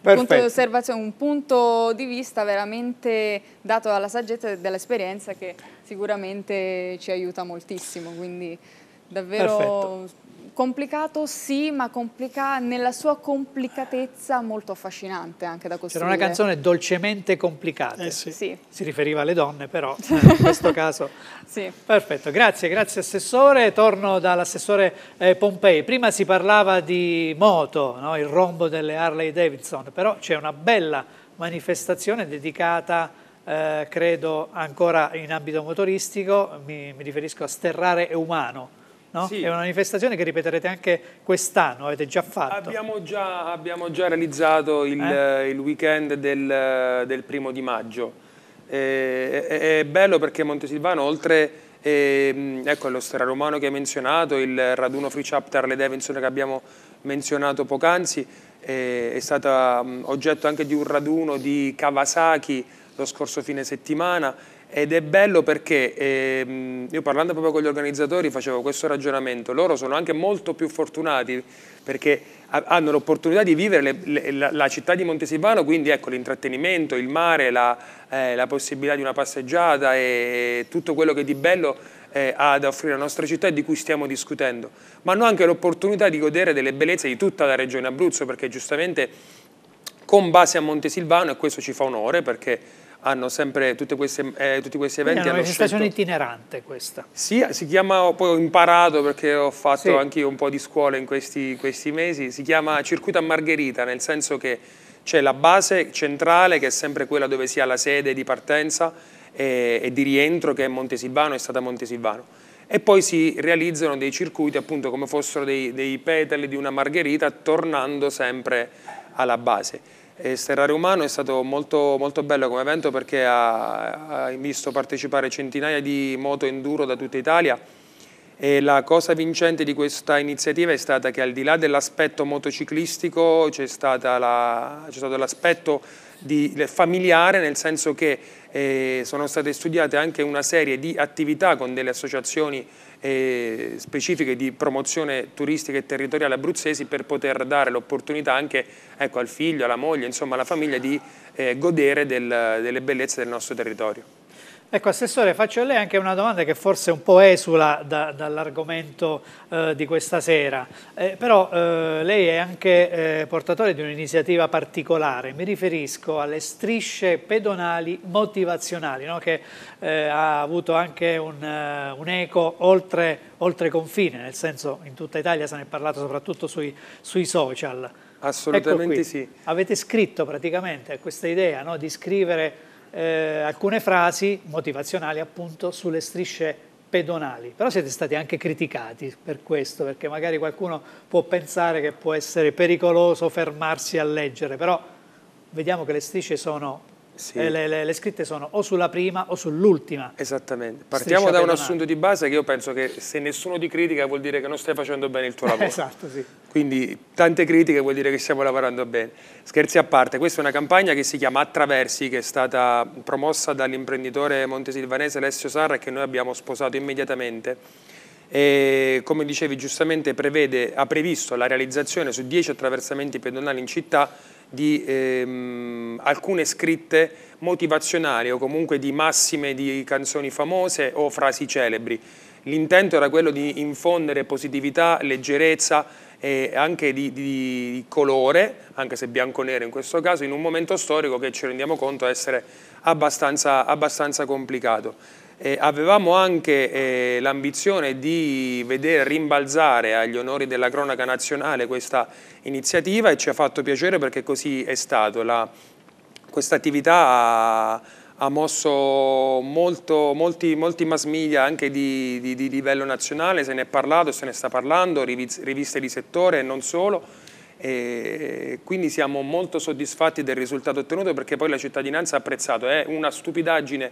di osservazione, un punto di vista veramente dato dalla saggezza e dell'esperienza che sicuramente ci aiuta moltissimo, quindi Davvero Perfetto. complicato, sì, ma complica nella sua complicatezza molto affascinante anche da costruire. C'era una canzone dolcemente complicata. Eh sì. sì. Si riferiva alle donne però, eh, in questo caso. sì. Perfetto, grazie, grazie Assessore. Torno dall'Assessore eh, Pompei. Prima si parlava di moto, no? il rombo delle Harley Davidson, però c'è una bella manifestazione dedicata eh, credo ancora in ambito motoristico, mi, mi riferisco a Sterrare è umano, no? Sì. È una manifestazione che ripeterete anche quest'anno, avete già fatto. Abbiamo già, abbiamo già realizzato il, eh? il weekend del, del, primo di maggio. E, è, è, bello perché Montesilvano, oltre e, ecco, lo romano che hai menzionato, il raduno free chapter, le Davidson che abbiamo menzionato poc'anzi, è, è stata oggetto anche di un raduno di Kawasaki lo scorso fine settimana ed è bello perché ehm, io parlando proprio con gli organizzatori facevo questo ragionamento, loro sono anche molto più fortunati perché hanno l'opportunità di vivere le, le, la, la, città di Montesilvano, quindi ecco l'intrattenimento, il mare, la, eh, la, possibilità di una passeggiata e tutto quello che di bello eh, ha da offrire la nostra città e di cui stiamo discutendo, ma hanno anche l'opportunità di godere delle bellezze di tutta la regione Abruzzo perché giustamente con base a Montesilvano, e questo ci fa onore perché hanno sempre queste, eh, tutti questi eventi. È una manifestazione scelto... itinerante questa. Sì, si chiama, poi ho imparato perché ho fatto sì. anche io un po' di scuola in questi, questi mesi, si chiama circuito a Margherita, nel senso che c'è la base centrale che è sempre quella dove si ha la sede di partenza e, e di rientro che è Montesilvano, è stata Montesilvano e poi si realizzano dei circuiti appunto come fossero dei, dei petali di una margherita tornando sempre alla base. E Sterrare Umano è stato molto, molto bello come evento perché ha, ha, visto partecipare centinaia di moto enduro da tutta Italia e la cosa vincente di questa iniziativa è stata che al di là dell'aspetto motociclistico c'è, la, stato l'aspetto familiare nel senso che eh, sono state studiate anche una serie di attività con delle associazioni eh, specifiche di promozione turistica e territoriale abruzzesi per poter dare l'opportunità anche ecco, al figlio, alla moglie, insomma alla famiglia di eh, godere del, delle bellezze del nostro territorio. Ecco, Assessore, faccio a lei anche una domanda che forse un po' esula da, dall'argomento eh, di questa sera, eh, però eh, lei è anche eh, portatore di un'iniziativa particolare, mi riferisco alle strisce pedonali motivazionali, no? che eh, ha avuto anche un, eh, un eco oltre, oltre, confine, nel senso in tutta Italia se ne è parlato soprattutto sui, sui social. Ecco Assolutamente ecco sì. Avete scritto praticamente questa idea no? di scrivere eh, alcune frasi motivazionali appunto sulle strisce pedonali, però siete stati anche criticati per questo, perché magari qualcuno può pensare che può essere pericoloso fermarsi a leggere, però vediamo che le strisce sono sì. Eh, le, le, le, scritte sono o sulla prima o sull'ultima. Esattamente. Partiamo da un assunto di base che io penso che se nessuno ti critica vuol dire che non stai facendo bene il tuo lavoro. esatto, sì. Quindi tante critiche vuol dire che stiamo lavorando bene. Scherzi a parte, questa è una campagna che si chiama Attraversi, che è stata promossa dall'imprenditore montesilvanese Alessio Sarra che noi abbiamo sposato immediatamente. E, come dicevi giustamente prevede, ha previsto la realizzazione su 10 attraversamenti pedonali in città di ehm, alcune scritte motivazionali o comunque di massime di canzoni famose o frasi celebri. L'intento era quello di infondere positività, leggerezza e anche di, di, di colore, anche se bianco-nero in questo caso, in un momento storico che ci rendiamo conto essere abbastanza, abbastanza complicato. Eh, avevamo anche eh, l'ambizione di vedere rimbalzare agli onori della cronaca nazionale questa iniziativa e ci ha fatto piacere perché così è stato. questa attività ha ha mosso molto, molti, molti, mass media anche di, di, di, livello nazionale, se ne è parlato, se ne sta parlando, riviste di settore e non solo. E quindi siamo molto soddisfatti del risultato ottenuto perché poi la cittadinanza ha apprezzato. È una stupidaggine,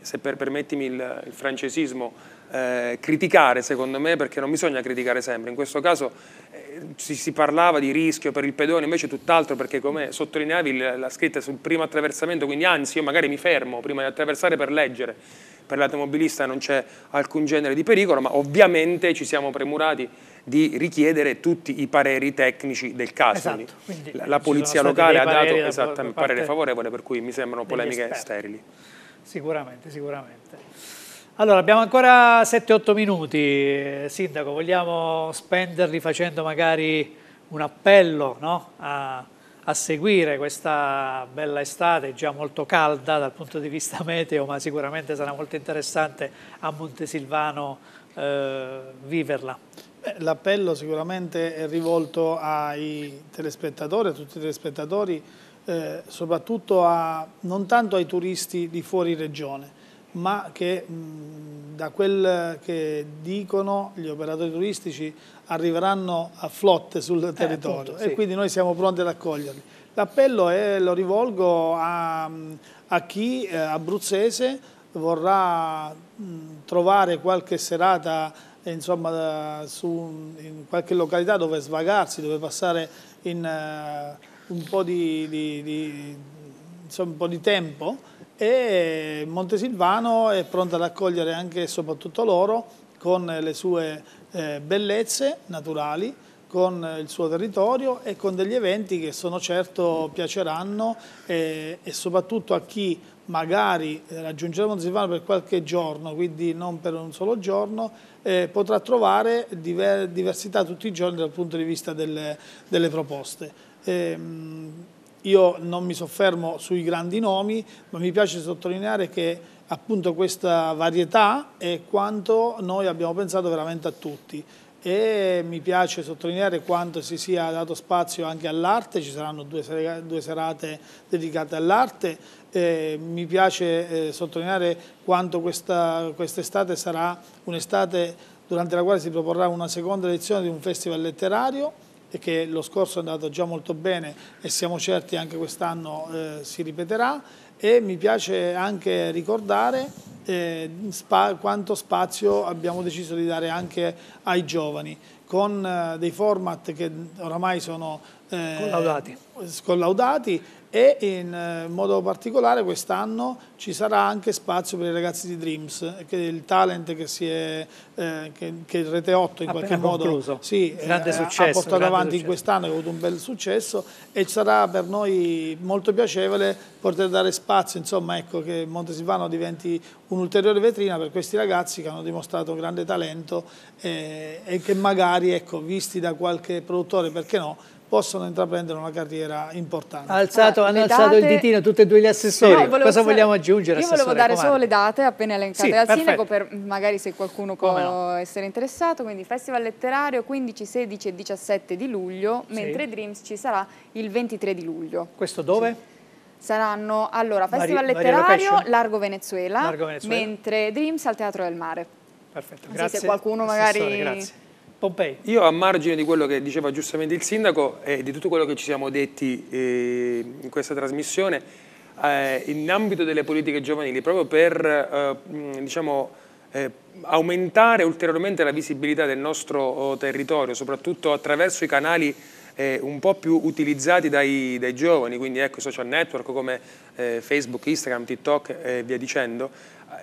se per, permettimi il, il francesismo, eh, criticare secondo me, perché non bisogna criticare sempre, in questo caso eh, si, si, parlava di rischio per il pedone, invece tutt'altro perché come sottolineavi la, la scritta sul primo attraversamento, quindi anzi io magari mi fermo prima di attraversare per leggere, per l'automobilista non c'è alcun genere di pericolo, ma ovviamente ci siamo premurati di richiedere tutti i pareri tecnici del caso. Esatto, la, la, polizia locale ha dato esatto, parere favorevole, per cui mi sembrano polemiche sterili. Sicuramente, sicuramente. Allora, abbiamo ancora 7-8 minuti, eh, Sindaco, vogliamo spenderli facendo magari un appello no? a, a, seguire questa bella estate, già molto calda dal punto di vista meteo, ma sicuramente sarà molto interessante a Montesilvano eh, viverla. L'appello sicuramente è rivolto ai telespettatori, a tutti i telespettatori, eh, soprattutto a, non tanto ai turisti di fuori regione, ma che da quel che dicono gli operatori turistici arriveranno a flotte sul eh, territorio eh, appunto, sì. e quindi noi siamo pronti ad accoglierli. L'appello lo rivolgo a, a chi eh, abruzzese vorrà mh, trovare qualche serata eh, insomma, da, su, in qualche località dove svagarsi, dove passare in, uh, un, po di, di, di, insomma, un po' di tempo e Montesilvano è pronta ad accogliere anche e soprattutto loro con le sue eh, bellezze naturali, con il suo territorio e con degli eventi che sono certo piaceranno eh, e, soprattutto a chi magari raggiungerà Montesilvano per qualche giorno, quindi non per un solo giorno, eh, potrà trovare diversità tutti i giorni dal punto di vista delle, delle proposte. E, ehm, io non mi soffermo sui grandi nomi, ma mi piace sottolineare che appunto questa varietà è quanto noi abbiamo pensato veramente a tutti e mi piace sottolineare quanto si sia dato spazio anche all'arte, ci saranno due, serate, due serate dedicate all'arte, mi piace eh, sottolineare quanto quest'estate quest sarà un'estate durante la quale si proporrà una seconda edizione di un festival letterario e che lo scorso è andato già molto bene e siamo certi anche quest'anno eh, si ripeterà e mi piace anche ricordare eh, spa quanto spazio abbiamo deciso di dare anche ai giovani con eh, dei format che oramai sono eh, collaudati. scollaudati e in eh, modo particolare quest'anno ci sarà anche spazio per i ragazzi di Dreams, che è il talent che, è, eh, che, che Rete 8 in qualche modo sì, eh, successo, ha portato avanti in quest'anno, ha avuto un bel successo e sarà per noi molto piacevole poter dare spazio, insomma ecco che Montesivano diventi un'ulteriore vetrina per questi ragazzi che hanno dimostrato grande talento eh, e che magari ecco, visti da qualche produttore, perché no, possono intraprendere una carriera importante. Alzato, allora, eh, hanno alzato date... il ditino tutti e due gli assessori, no, cosa vogliamo aggiungere? Io volevo dare comando. solo le date appena elencate sì, dal perfetto. sindaco, per, magari se qualcuno può no. essere interessato, quindi Festival Letterario 15, 16 e 17 di luglio, sì. mentre Dreams ci sarà il 23 di luglio. Questo dove? Sì saranno allora Festival Mari, Letterario Largo Venezuela, Largo Venezuela, mentre Dreams al Teatro del Mare. Perfetto, Anzi, grazie. Se qualcuno magari... Grazie. Pompei. Io a margine di quello che diceva giustamente il sindaco e di tutto quello che ci siamo detti eh, in questa trasmissione, eh, in ambito delle politiche giovanili, proprio per eh, diciamo, eh, aumentare ulteriormente la visibilità del nostro oh, territorio, soprattutto attraverso i canali eh, un po' più utilizzati dai, dai giovani, quindi ecco, i social network come eh, Facebook, Instagram, TikTok e via dicendo.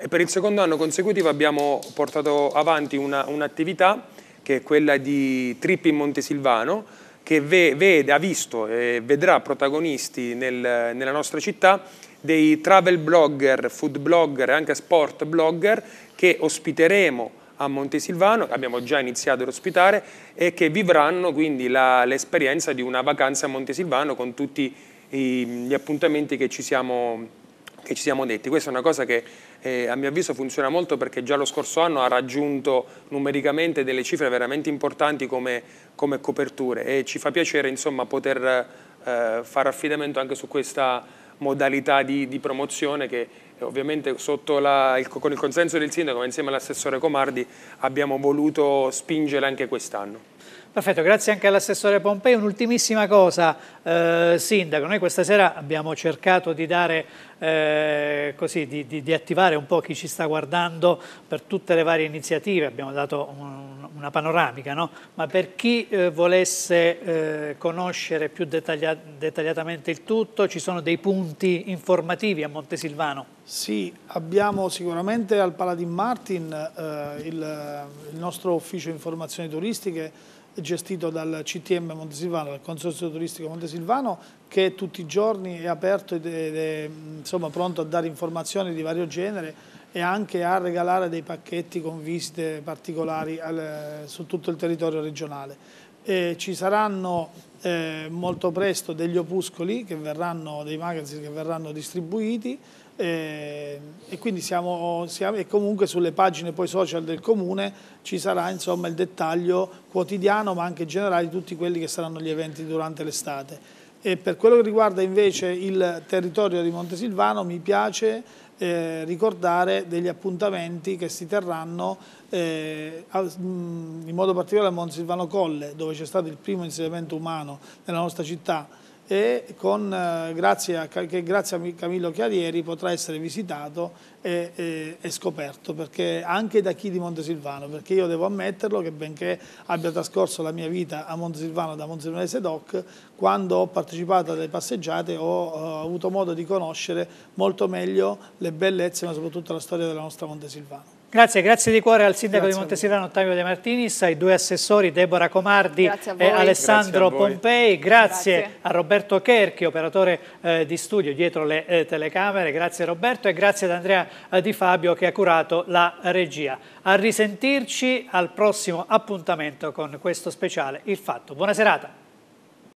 E per il secondo anno consecutivo abbiamo portato avanti un'attività che è quella di Trippi Montesilvano, che vede, ha visto e vedrà protagonisti nel, nella nostra città dei travel blogger, food blogger e anche sport blogger che ospiteremo a Montesilvano, abbiamo già iniziato ad ospitare, e che vivranno quindi l'esperienza di una vacanza a Montesilvano con tutti i, gli appuntamenti che ci siamo che ci siamo detti. Questa è una cosa che eh, a mio avviso funziona molto perché già lo scorso anno ha raggiunto numericamente delle cifre veramente importanti come, come coperture e ci fa piacere insomma, poter eh, fare affidamento anche su questa modalità di, di promozione che ovviamente la, il, con il consenso del sindaco ma insieme all'assessore Comardi abbiamo voluto spingere anche quest'anno. Perfetto, grazie anche all'assessore Pompei. Un'ultimissima cosa, eh, Sindaco, noi questa sera abbiamo cercato di, dare, eh, così, di, di, di attivare un po' chi ci sta guardando per tutte le varie iniziative, abbiamo dato un, una panoramica, no? ma per chi eh, volesse eh, conoscere più dettaglia, dettagliatamente il tutto, ci sono dei punti informativi a Montesilvano? Sì, abbiamo sicuramente al Paladin Martin eh, il, il nostro ufficio informazioni turistiche gestito dal CTM Montesilvano, dal Consorzio Turistico Montesilvano, che tutti i giorni è aperto ed è, insomma, pronto a dare informazioni di vario genere e anche a regalare dei pacchetti con visite particolari al, su tutto il territorio regionale. E ci saranno eh, molto presto degli opuscoli che verranno, dei magazine che verranno distribuiti e, eh, e quindi siamo, siamo, e comunque sulle pagine poi social del comune ci sarà insomma il dettaglio quotidiano ma anche generale di tutti quelli che saranno gli eventi durante l'estate. E per quello che riguarda invece il territorio di Montesilvano mi piace eh, ricordare degli appuntamenti che si terranno eh, mm, in modo particolare a Montesilvano Colle dove c'è stato il primo insediamento umano nella nostra città e con, eh, grazie a, che grazie a Camillo Chiarieri potrà essere visitato e, e, e scoperto perché anche da chi di Montesilvano, perché io devo ammetterlo che benché abbia trascorso la mia vita a Montesilvano da Montesilvanese Doc, quando ho partecipato alle passeggiate ho, ho avuto modo di conoscere molto meglio le bellezze ma soprattutto la storia della nostra Montesilvano. Grazie, grazie di cuore al sindaco grazie di Montesirano Ottavio De Martinis, ai due assessori Deborah Comardi e Alessandro grazie Pompei, grazie, grazie, a Roberto Cherchi, operatore eh, di studio dietro le eh, telecamere, grazie Roberto e grazie ad Andrea eh, Di Fabio che ha curato la regia. A risentirci al prossimo appuntamento con questo speciale Il Fatto. Buona serata.